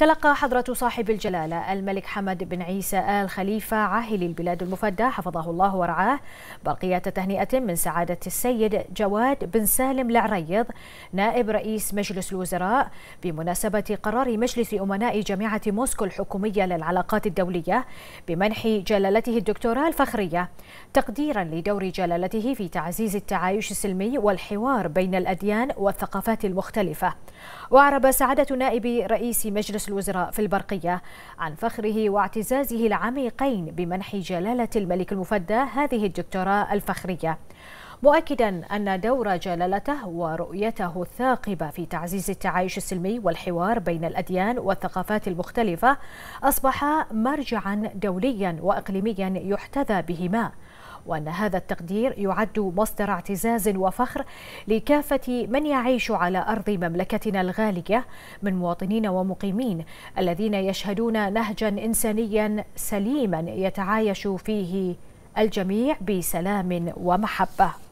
تلقى حضرة صاحب الجلالة الملك حمد بن عيسى آل خليفة عاهل البلاد المفدى حفظه الله ورعاه برقية تهنئة من سعادة السيد جواد بن سالم العريض نائب رئيس مجلس الوزراء بمناسبة قرار مجلس أمناء جامعة موسكو الحكومية للعلاقات الدولية بمنح جلالته الدكتوراه الفخرية تقديرا لدور جلالته في تعزيز التعايش السلمي والحوار بين الأديان والثقافات المختلفة وأعرب سعادة نائب رئيس مجلس الوزراء في البرقية عن فخره واعتزازه العميقين بمنح جلالة الملك المفدى هذه الدكتوراه الفخرية مؤكدا أن دور جلالته ورؤيته الثاقبة في تعزيز التعايش السلمي والحوار بين الأديان والثقافات المختلفة أصبح مرجعا دوليا وإقليميا يحتذى بهما وأن هذا التقدير يعد مصدر اعتزاز وفخر لكافة من يعيش على أرض مملكتنا الغالية من مواطنين ومقيمين الذين يشهدون نهجا إنسانيا سليما يتعايش فيه الجميع بسلام ومحبه